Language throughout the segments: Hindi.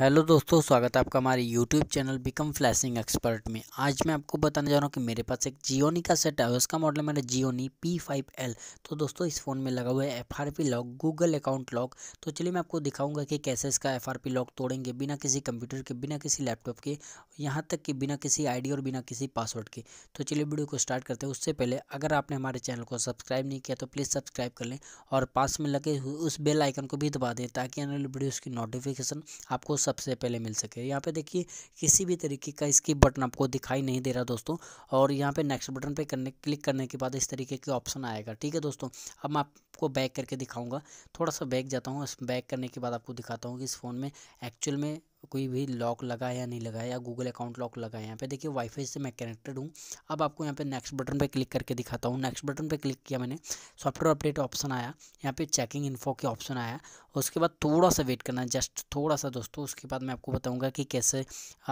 हेलो दोस्तों स्वागत है आपका हमारे YouTube channel become flashing expert में आज मैं आपको बताने जा रहा हूँ कि मेरे पास एक जियोनी का सेट है उसका मॉडल मेरा जियोनी पी फाइव एल तो दोस्तों इस फ़ोन में लगा हुआ है F R P lock Google account lock तो चलिए मैं आपको दिखाऊंगा कि कैसे इसका एफ आर पी लॉक तोड़ेंगे बिना किसी कंप्यूटर के बिना किसी लैपटॉप के यहाँ तक कि बिना किसी आई डी और बिना किसी पासवर्ड के तो चलिए वीडियो को स्टार्ट करते हैं उससे पहले अगर आपने हमारे चैनल को सब्सक्राइब नहीं किया तो प्लीज़ सब्सक्राइब कर लें और पास में लगे उस बेल आइकन को भी दबा दें ताकि आने वाली वीडियोज़ की नोटिफिकेशन आपको सबसे पहले मिल सके यहाँ पे देखिए किसी भी तरीके का स्किप बटन आपको दिखाई नहीं दे रहा दोस्तों और यहाँ पे नेक्स्ट बटन पे करने क्लिक करने के बाद इस तरीके के ऑप्शन आएगा ठीक है दोस्तों अब मैं आपको बैक करके दिखाऊंगा थोड़ा सा बैक जाता हूँ बैक करने के बाद आपको दिखाता हूँ कि इस फ़ोन में एक्चुअल में कोई भी लॉक लगा या नहीं लगा या गूगल अकाउंट लॉक लगा है यहाँ पे देखिए वाईफाई से मैं कनेक्टेड हूँ अब आपको यहाँ पे नेक्स्ट बटन पे क्लिक करके दिखाता हूँ नेक्स्ट बटन पे क्लिक किया मैंने सॉफ्टवेयर अपडेट ऑप्शन आया यहाँ पे चेकिंग इन्फो के ऑप्शन आया उसके बाद थोड़ा सा वेट करना है जस्ट थोड़ा सा दोस्तों उसके बाद मैं आपको बताऊँगा कि कैसे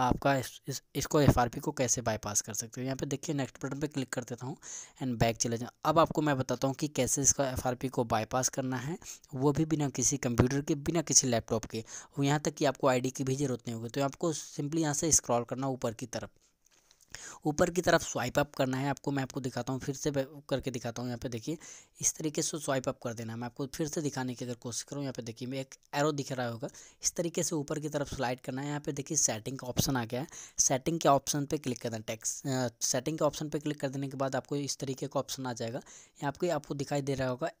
आपका इस, इस, इसको एफ को कैसे बाईपास कर सकते हो यहाँ पर देखिए नेक्स्ट बटन पर क्लिक कर देता हूँ एंड बैक चले जाऊँ अब आपको मैं बताता हूँ कि कैसे इसका एफ को बाईपास करना है वो भी बिना किसी कंप्यूटर के बिना किसी लैपटॉप के यहाँ तक कि आपको आई की भी जरूरत नहीं होगी तो आपको सिंपली यहाँ से स्क्रॉल करना ऊपर की तरफ ऊपर की तरफ स्वाइप अप करना है आपको मैं आपको दिखाता हूँ फिर से करके दिखाता हूँ यहाँ पे देखिए इस तरीके से स्वाइप अप कर देना है मैं आपको फिर से दिखाने की अगर कोशिश करूँ यहाँ पे देखिए मैं एक एरो दिख रहा होगा इस तरीके से ऊपर की तरफ स्लाइड करना है यहाँ पे देखिए सेटिंग का ऑप्शन आ गया है सेटिंग के ऑप्शन पर क्लिक कर देना टैक्स सेटिंग के ऑप्शन पर क्लिक कर देने के बाद आपको इस तरीके का ऑप्शन आ जाएगा यहाँ आपको आपको दिखाई दे रहा होगा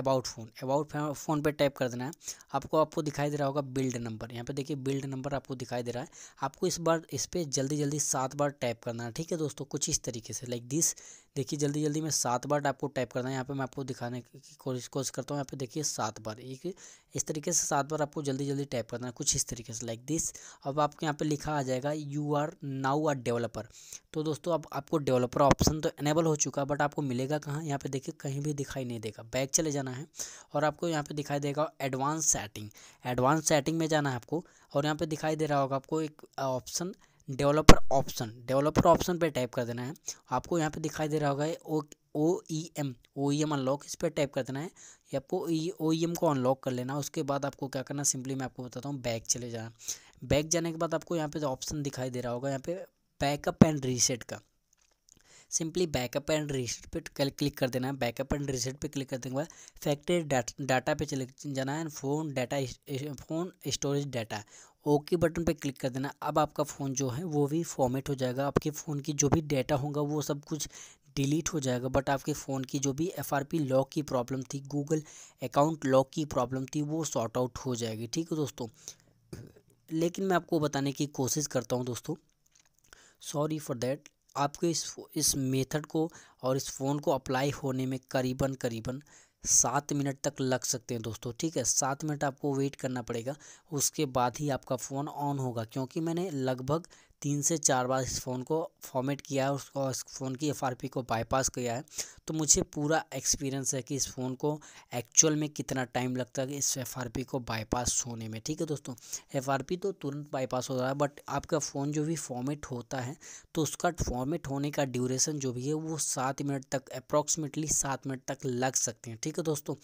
अबाउट फ़ोन अबाउट फ़ोन पर टाइप कर देना है आपको आपको दिखाई दे रहा होगा बिल्ड नंबर यहाँ पर देखिए बिल्ड नंबर आपको दिखाई दे रहा है आपको इस बार इस पर जल्दी जल्दी सात बार टाइप करना करना है ठीक है दोस्तों कुछ इस तरीके से लाइक दिस देखिए जल्दी जल्दी मैं सात बार आपको टाइप करना है यहाँ पे मैं आपको दिखाने की कोशिश कोशिश करता हूँ यहाँ पे देखिए सात बार एक इस तरीके से सात बार आपको जल्दी जल्दी टाइप करना है कुछ इस तरीके से लाइक दिस अब आपके यहाँ पे लिखा आ जाएगा you are now are developer तो दोस्तों अब आपको डेवलपर ऑप्शन तो एनेबल हो चुका है बट आपको मिलेगा कहाँ यहाँ पे देखिए कहीं भी दिखाई नहीं देगा बैक चले जाना है और आपको यहाँ पे दिखाई देगा एडवांस सेटिंग एडवांस सेटिंग में जाना है आपको और यहाँ पे दिखाई दे रहा होगा आपको एक option developer option developer option पे टाइप कर देना है आपको यहाँ पे दिखाई दे रहा होगा O O E M O E M unlock इस पर टाइप कर देना है ये आपको ओ ई एम e को अनलॉक कर लेना उसके बाद आपको क्या करना सिंपली मैं आपको बताता हूँ बैक चले जाना बैक जाने के बाद आपको यहाँ पे ऑप्शन दिखाई दे रहा होगा यहाँ पे बैकअप एंड रीसेट का सिंपली बैकअप एंड रीसेट पे क्लिक कर देना है बैकअप एंड रीसेट पे क्लिक कर देने के बाद फैक्ट्री डाटा पे चले जाना है phone data phone storage data okay button पर क्लिक कर देना अब आपका फ़ोन जो है वो भी फॉर्मेट हो जाएगा आपके फ़ोन की जो भी डेटा होगा वो सब कुछ डिलीट हो जाएगा बट आपके फ़ोन की जो भी एफ लॉक की प्रॉब्लम थी गूगल अकाउंट लॉक की प्रॉब्लम थी वो सॉर्ट आउट हो जाएगी ठीक है दोस्तों लेकिन मैं आपको बताने की कोशिश करता हूँ दोस्तों सॉरी फॉर देट आपके इस इस मेथड को और इस फ़ोन को अप्लाई होने में करीबन करीबन सात मिनट तक लग सकते हैं दोस्तों ठीक है सात मिनट आपको वेट करना पड़ेगा उसके बाद ही आपका फ़ोन ऑन होगा क्योंकि मैंने लगभग तीन से चार बार इस फ़ोन को फॉर्मेट किया है और इस फ़ोन की एफ को बाईपास किया है तो मुझे पूरा एक्सपीरियंस है कि इस फ़ोन को एक्चुअल में कितना टाइम लगता है इस एफ को बाईपास होने में ठीक है दोस्तों एफ तो तुरंत बाईपास हो रहा है बट आपका फ़ोन जो भी फॉर्मेट होता है तो उसका फॉर्मेट होने का ड्यूरेशन जो भी है वो सात मिनट तक अप्रॉक्सीमेटली सात मिनट तक लग सकते हैं ठीक है दोस्तों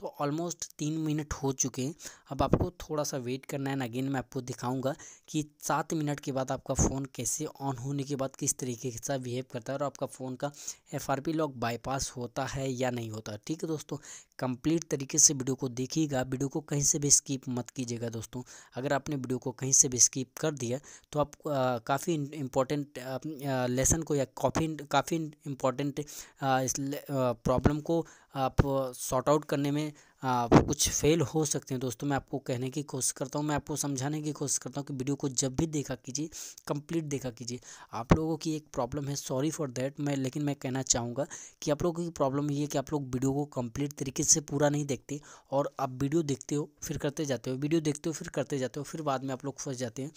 तो ऑलमोस्ट तीन मिनट हो चुके हैं अब आपको थोड़ा सा वेट करना है अगेन मैं आपको दिखाऊँगा कि सात मिनट के बाद आपका फ़ोन कैसे ऑन होने के बाद किस तरीके से बिहेव करता है और आपका फ़ोन का F R P lock bypass होता है या नहीं होता ठीक है दोस्तों कंप्लीट तरीके से वीडियो को देखिएगा वीडियो को कहीं से भी स्किप मत कीजिएगा दोस्तों अगर आपने वीडियो को कहीं से भी स्किप कर दिया तो आप काफ़ी इम्पोर्टेंट लेसन को या काफ़ी काफ़ी इम्पोर्टेंट प्रॉब्लम को आप सॉर्ट आउट करने में आप कुछ फेल हो सकते हैं दोस्तों मैं आपको कहने की कोशिश करता हूँ मैं आपको समझाने की कोशिश करता हूँ कि वीडियो को जब भी देखा कीजिए कंप्लीट देखा कीजिए आप लोगों की एक प्रॉब्लम है सॉरी फॉर देट मैं लेकिन मैं कहना चाहूँगा कि आप लोगों की प्रॉब्लम ये है कि आप लोग वीडियो को कम्प्लीट तरीके से पूरा नहीं देखते और आप वीडियो देखते हो फिर करते जाते हो वीडियो देखते हो फिर करते जाते हो फिर बाद में आप लोग फंस जाते हैं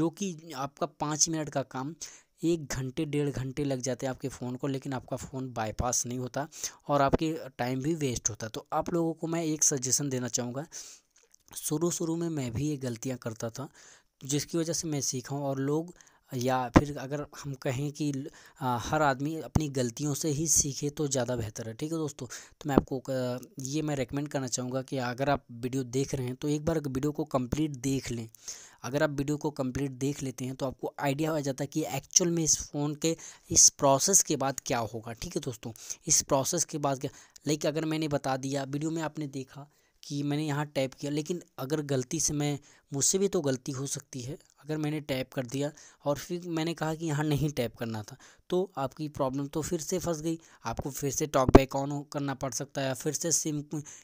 जो कि आपका पाँच मिनट का काम एक घंटे डेढ़ घंटे लग जाते हैं आपके फ़ोन को लेकिन आपका फ़ोन बाईपास नहीं होता और आपके टाइम भी वेस्ट होता तो आप लोगों को मैं एक सजेशन देना चाहूँगा शुरू शुरू में मैं भी ये गलतियाँ करता था जिसकी वजह से मैं सीखा और लोग या फिर अगर हम कहें कि हर आदमी अपनी गलतियों से ही सीखे तो ज़्यादा बेहतर है ठीक है दोस्तों तो मैं आपको ये मैं रेकमेंड करना चाहूँगा कि अगर आप वीडियो देख रहे हैं तो एक बार वीडियो को कंप्लीट देख लें अगर आप वीडियो को कंप्लीट देख लेते हैं तो आपको आइडिया हो जाता है कि एक्चुअल में इस फ़ोन के इस प्रोसेस के बाद क्या होगा ठीक है दोस्तों इस प्रोसेस के बाद क्या लाइक अगर मैंने बता दिया वीडियो में आपने देखा कि मैंने यहाँ टाइप किया लेकिन अगर गलती से मैं मुझसे भी तो गलती हो सकती है अगर मैंने टैप कर दिया और फिर मैंने कहा कि यहाँ नहीं टैप करना था तो आपकी प्रॉब्लम तो फिर से फंस गई आपको फिर से टॉक बैक ऑन करना पड़ सकता है फिर से सिम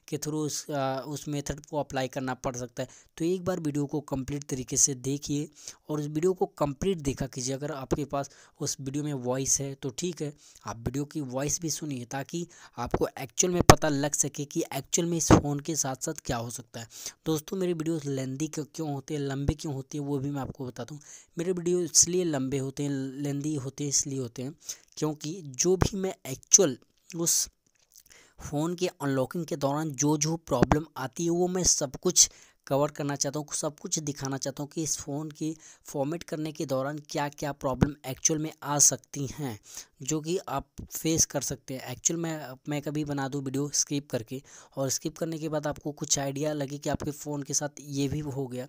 के थ्रू उस आ, उस मेथड को अप्लाई करना पड़ सकता है तो एक बार वीडियो को कंप्लीट तरीके से देखिए और उस वीडियो को कंप्लीट देखा कीजिए अगर आपके पास उस वीडियो में वॉइस है तो ठीक है आप वीडियो की वॉइस भी सुनिए ताकि आपको एक्चुअल में पता लग सके कि एक्चुअल में इस फ़ोन के साथ साथ क्या हो सकता है दोस्तों मेरी वीडियोस लेंदी क्यों होती है लंबी क्यों होती है वो भी मैं आपको आपको बताता हूँ मेरे वीडियो इसलिए लंबे होते हैं लेंदी होते हैं इसलिए होते हैं क्योंकि जो भी मैं एक्चुअल उस फ़ोन के अनलॉकिंग के दौरान जो जो प्रॉब्लम आती है वो मैं सब कुछ कवर करना चाहता हूँ सब कुछ दिखाना चाहता हूँ कि इस फ़ोन की फॉर्मेट करने के दौरान क्या क्या प्रॉब्लम एक्चुअल में आ सकती हैं जो कि आप फेस कर सकते हैं एक्चुअल में मैं कभी बना दूँ वीडियो स्किप करके और स्किप करने के बाद आपको कुछ आइडिया लगे कि आपके फ़ोन के साथ ये भी हो गया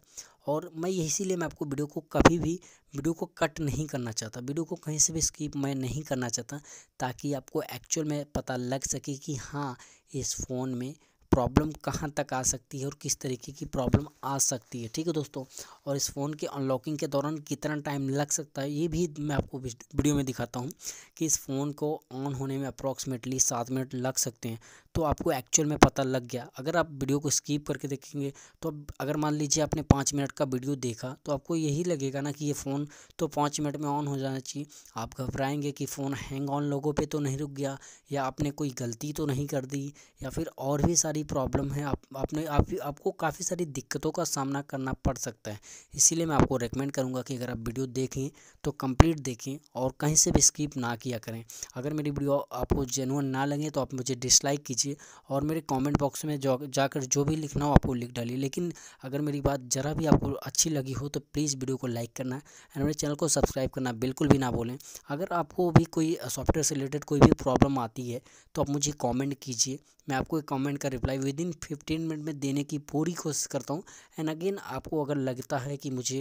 और मैं इसीलिए मैं आपको वीडियो को कभी भी वीडियो को कट नहीं करना चाहता वीडियो को कहीं से भी स्किप मैं नहीं करना चाहता ताकि आपको एक्चुअल में पता लग सके कि हाँ इस फ़ोन में प्रॉब्लम कहाँ तक आ सकती है और किस तरीके की प्रॉब्लम आ सकती है ठीक है दोस्तों और इस फ़ोन के अनलॉकिंग के दौरान कितना टाइम लग सकता है ये भी मैं आपको वीडियो में दिखाता हूँ कि इस फ़ोन को ऑन होने में अप्रॉक्सीमेटली सात मिनट लग सकते हैं तो आपको एक्चुअल में पता लग गया अगर आप वीडियो को स्किप करके देखेंगे तो अगर मान लीजिए आपने पाँच मिनट का वीडियो देखा तो आपको यही लगेगा ना कि ये फ़ोन तो पाँच मिनट में ऑन हो जाना चाहिए आप घबराएंगे कि फ़ोन हैंग ऑन लोगों पे तो नहीं रुक गया या आपने कोई गलती तो नहीं कर दी या फिर और भी सारी प्रॉब्लम है आप आपने आप, आपको काफ़ी सारी दिक्कतों का सामना करना पड़ सकता है इसीलिए मैं आपको रिकमेंड करूँगा कि अगर आप वीडियो देखें तो कम्प्लीट देखें और कहीं से भी स्किप ना किया करें अगर मेरी वीडियो आपको जेनुअन ना लगे तो आप मुझे डिसलाइक कीजिए दीजिए और मेरे कमेंट बॉक्स में जो जाकर जो भी लिखना हो आपको लिख डालिए लेकिन अगर मेरी बात ज़रा भी आपको अच्छी लगी हो तो प्लीज़ वीडियो को लाइक करना एंड मेरे चैनल को सब्सक्राइब करना बिल्कुल भी ना बोलें अगर आपको भी कोई सॉफ्टवेयर से रिलेटेड कोई भी प्रॉब्लम आती है तो आप मुझे कॉमेंट कीजिए मैं आपको एक कॉमेंट का reply within fifteen minute में देने की पूरी कोशिश करता हूँ एंड अगेन आपको अगर लगता है कि मुझे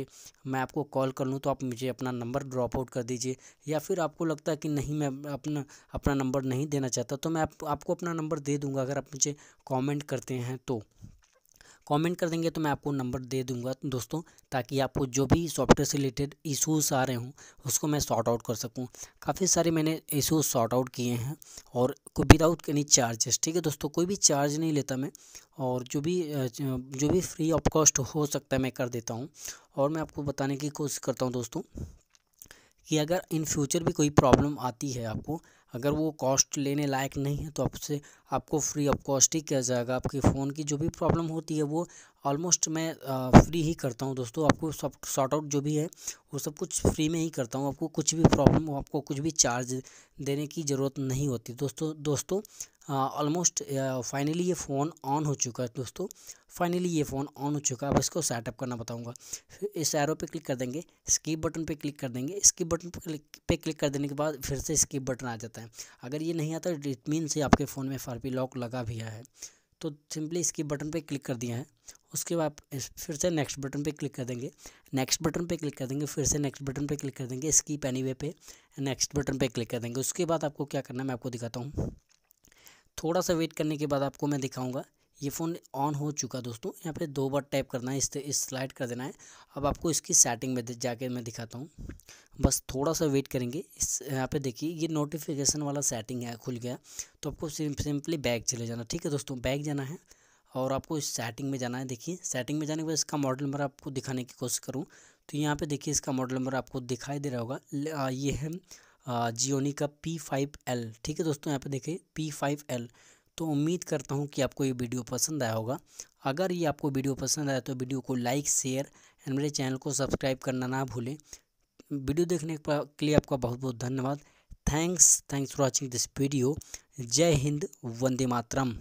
मैं आपको कॉल कर लूँ तो आप मुझे अपना नंबर ड्रॉप आउट कर दीजिए या फिर आपको लगता है कि नहीं मैं अपना अपना नंबर नहीं देना चाहता तो मैं आप, आपको अपना नंबर दे दे दूंगा अगर आप मुझे कमेंट करते हैं तो कमेंट कर देंगे तो मैं आपको नंबर दे दूंगा दोस्तों ताकि आपको जो भी सॉफ्टवेयर से रिलेटेड इशूज आ रहे हों उसको मैं सॉर्ट आउट कर सकूं काफ़ी सारे मैंने इशूज़ सॉर्ट आउट किए हैं और विदाउट एनी चार्जेस ठीक है दोस्तों कोई भी चार्ज नहीं लेता मैं और जो भी जो भी फ्री ऑफ कॉस्ट हो सकता है मैं कर देता हूँ और मैं आपको बताने की कोशिश करता हूँ दोस्तों कि अगर इन फ्यूचर भी कोई प्रॉब्लम आती है आपको अगर वो कॉस्ट लेने लायक नहीं है तो आपसे आपको फ्री ऑफ कॉस्ट ही किया जाएगा आपके फ़ोन की जो भी प्रॉब्लम होती है वो ऑलमोस्ट मैं फ्री ही करता हूँ दोस्तों आपको शॉर्ट आउट जो भी है वो सब कुछ फ्री में ही करता हूँ आपको कुछ भी प्रॉब्लम आपको कुछ भी चार्ज देने की ज़रूरत नहीं होती दोस्तों दोस्तों ऑलमोस्ट फाइनली ये फ़ोन ऑन हो चुका है दोस्तों फाइनली ये फ़ोन ऑन हो चुका है अब इसको सेटअप करना बताऊंगा इस एरो पे क्लिक कर देंगे स्किप बटन पे क्लिक कर देंगे स्किप बटन पे क्लिक पे क्लिक कर देने के बाद फिर से स्किप बटन आ जाता है अगर ये नहीं आता तो इट मीन से आपके फ़ोन में फारपी लॉक लगा भी है तो सिंपली इसकी बटन पे क्लिक कर दिया है उसके बाद फिर से नेक्स्ट बटन पे क्लिक कर देंगे नेक्स्ट बटन पे क्लिक कर देंगे फिर से नेक्स्ट बटन पे क्लिक कर देंगे स्कीप एनी वे पे नेक्स्ट बटन पे क्लिक कर देंगे उसके बाद आपको क्या करना है मैं आपको दिखाता हूँ थोड़ा सा वेट करने के बाद आपको मैं दिखाऊँगा ये फ़ोन ऑन हो चुका दोस्तों यहाँ पे दो बार टैप करना है इस इस स्लाइड कर देना है अब आपको इसकी सेटिंग में जाके मैं दिखाता हूँ बस थोड़ा सा वेट करेंगे इस यहाँ पे देखिए ये नोटिफिकेशन वाला सेटिंग है खुल गया तो आपको सिम, सिंपली बैग चले जाना ठीक है दोस्तों बैग जाना है और आपको इस सेटिंग में जाना है देखिए सेटिंग में जाने के बाद इसका मॉडल नंबर आपको दिखाने की कोशिश करूँ तो यहाँ पर देखिए इसका मॉडल नंबर आपको दिखाई दे रहा होगा ये है जियोनी का पी फाइव एल ठीक है दोस्तों यहाँ पर देखिए पी फाइव एल तो उम्मीद करता हूँ कि आपको ये वीडियो पसंद आया होगा अगर ये आपको वीडियो पसंद आया तो वीडियो को लाइक शेयर एंड मेरे चैनल को सब्सक्राइब करना ना भूलें वीडियो देखने के लिए आपका बहुत बहुत धन्यवाद thanks thanks for watching this video जय हिंद वंदे मातरम